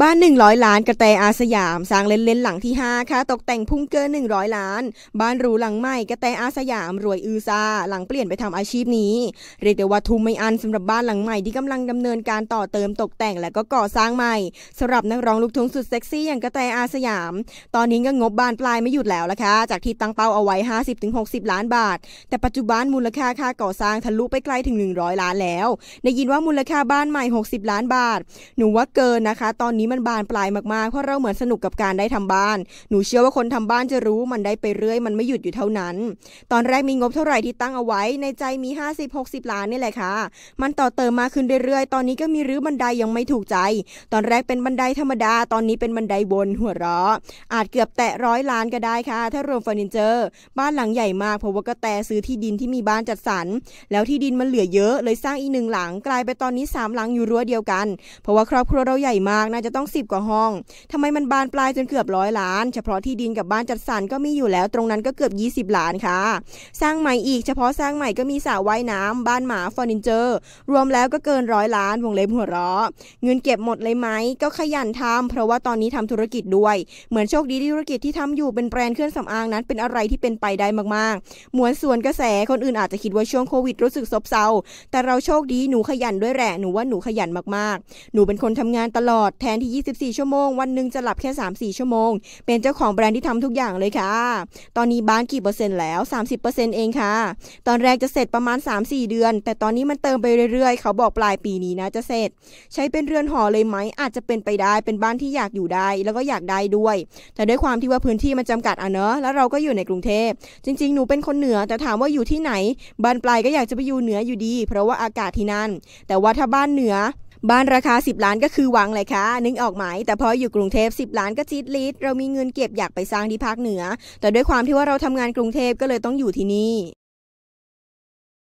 บ้าน 100 ล้านกระแตอาสยาม สร้างเล่นๆหลังที่5ค่ะตกแต่งพุ่งเกิน 100 ล้าน บ้านหรูหลังใหม่กระแตอาสยามรวยอือซาหลังเปลี่ยนไปทำอาชีพนี้เรียกได้ว่าทุ่มไม่อันสำหรับบ้านหลังใหม่ที่กำลังดำเนินการต่อเติมตกแต่งและก็ก่อสร้างใหม่ สำหรับนักร้องลูกทุ่งสุดเซ็กซี่อย่างกระแตอาสยาม ตอนนี้ก็งบบ้านปลายไม่หยุดแล้วละค่ะจากที่ตั้งเป้าเอาไว้ 50-60 ล้านบาท แต่ปัจจุบันมูลค่าค่าก่อสร้างทะลุไปไกลถึง 100 ล้านแล้วได้ยินว่ามูลค่าบ้านใหม่ 60 ล้านบาท หนูว่าเกินนะคะ ตอนนี้ี้มันบานปลายมากๆ เพราะเราเหมือนสนุกกับการได้ทำบ้าน หนูเชื่อว่าคนทำบ้านจะรู้มันได้ไปเรื่อยมันไม่หยุดอยู่เท่านั้น ตอนแรกมีงบเท่าไหร่ที่ตั้งเอาไว้ในใจมี 50-60 ล้านนี่แหละค่ะ มันต่อเติมมาขึ้นเรื่อยๆตอนนี้ก็มีรื้อบันไดยังไม่ถูกใจ ตอนแรกเป็นบันไดธรรมดา ตอนนี้เป็นบันไดบนหัวเราะอาจเกือบแตะร้อยล้านก็ได้ค่ะ ถ้ารวมเฟอร์นิเจอร์ บ้านหลังใหญ่มากเพราะว่าก็แต่ซื้อที่ดินที่มีบ้านจัดสรร แล้วที่ดินมันเหลือเยอะเลยสร้างอีกหนึ่งหลัง กลายไปตอนนี้ 3 หลังอยู่รั้วเดียวกัน เพราะว่าครอบครัวเราใหญ่มากน่าจะต้อง 10กว่าห้อง ทำไมมันบานปลายจนเกือบร้อยล้าน เฉพาะที่ดินกับบ้านจัดสรรก็มีอยู่แล้ว ตรงนั้นก็เกือบ 20 ล้านค่ะ สร้างใหม่อีก เฉพาะสร้างใหม่ก็มีสระว่ายน้ำ บ้านหมาเฟอร์นิเจอร์ รวมแล้วก็เกินร้อยล้านวงเล็บหัวเราะ เงินเก็บหมดเลยไหมก็ขยันทำ เพราะว่าตอนนี้ทำธุรกิจด้วยเหมือนโชคดีที่ธุรกิจที่ทำอยู่เป็นแบรนด์เครื่องสำอางนั้น เป็นอะไรที่เป็นไปได้มากๆหมวนส่วนกระแสคนอื่นอาจจะคิดว่าช่วงโควิด รู้สึกซบเซาแต่เราโชคดีหนูขยันด้วยแหละหนูว่าหนูขยันมากๆ หนูเป็นคนทำงานตลอดแทนที่24 ชั่วโมง วันหนึ่งจะหลับแค่ 3-4 ชั่วโมง เป็นเจ้าของแบรนด์ที่ทำทุกอย่างเลยค่ะ ตอนนี้บ้านกี่เปอร์เซ็นต์แล้ว 30%เองค่ะ ตอนแรกจะเสร็จประมาณ 3-4 เดือน แต่ตอนนี้มันเติมไปเรื่อยๆ เขาบอกปลายปีนี้นะจะเสร็จ ใช้เป็นเรือนหอเลยไหม อาจจะเป็นไปได้ เป็นบ้านที่อยากอยู่ได้ แล้วก็อยากได้ด้วย แต่ด้วยความที่ว่าพื้นที่มันจำกัดอ่ะเนอะแล้วเราก็อยู่ในกรุงเทพ จริง ๆ หนูเป็นคนเหนือ แต่ถามว่าอยู่ที่ไหน บ้านปลายก็อยากจะไปอยู่เหนืออยู่ดี เพราะว่าอากาศที่นั่น แต่ว่าถ้าบ้านเหนือบ้านราคา 10 ล้านก็คือหวังเลยค่ะ นึกออกไหม แต่พออยู่กรุงเทพ10 ล้านก็จิตลิดเรามีเงินเก็บอยากไปสร้างที่ภาคเหนือ แต่ด้วยความที่ว่าเราทำงานกรุงเทพก็เลยต้องอยู่ที่นี่